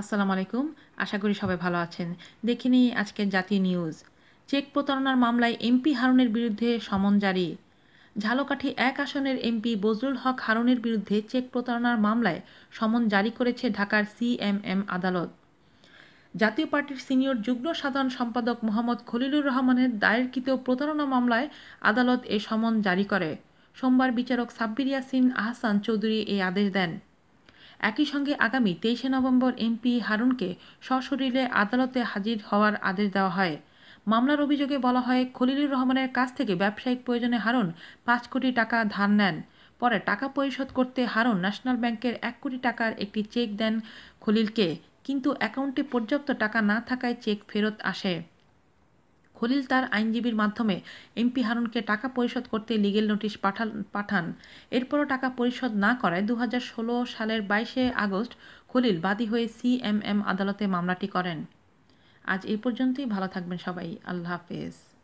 আসসালামু আলাইকুম আশা করি সবাই ভালো আছেন দেখে নিই আজকের জাতীয় নিউজ চেক প্রতারণার মামলায় এমপি হারুনের বিরুদ্ধে সমন জারি ঝালকাঠি এক আসনের এমপি বজরুল হক হারুনের বিরুদ্ধে চেক প্রতারণার মামলায় সমন জারি করেছে ঢাকার সিএমএম আদালত জাতীয় পার্টির সিনিয়র যুগ্ম সাধারণ সম্পাদক মোহাম্মদ খলিলুর রহমানের দায়েরকৃত প্রতারণা মামলায় আদালত এ সমন জারি করে সোমবার বিচারক সাব্বির ইয়াসিন আহসান চৌধুরী এই আদেশ দেন একই সঙ্গে আগামী তেইশে নভেম্বর এমপি হারুনকে সশরীরে আদালতে হাজির হওয়ার আদেশ দেওয়া হয় মামলার অভিযোগে বলা হয় খলিলুর রহমানের কাছ থেকে ব্যবসায়িক প্রয়োজনে হারুন পাঁচ কোটি টাকা ধার নেন পরে টাকা পরিশোধ করতে হারুন ন্যাশনাল ব্যাংকের এক কোটি টাকার একটি চেক দেন খলিলকে কিন্তু অ্যাকাউন্টে পর্যাপ্ত টাকা না থাকায় চেক ফেরত আসে খলিল তার আইনজীবীর মাধ্যমে এমপি হারুনকে টাকা পরিশোধ করতে লিগেল নোটিশ পাঠান পাঠান এরপরও টাকা পরিশোধ না করায় দু সালের বাইশে আগস্ট খলিল বাদী হয়ে সিএমএম আদালতে মামলাটি করেন আজ এই পর্যন্তই ভালো থাকবেন সবাই আল্লাহ হাফেজ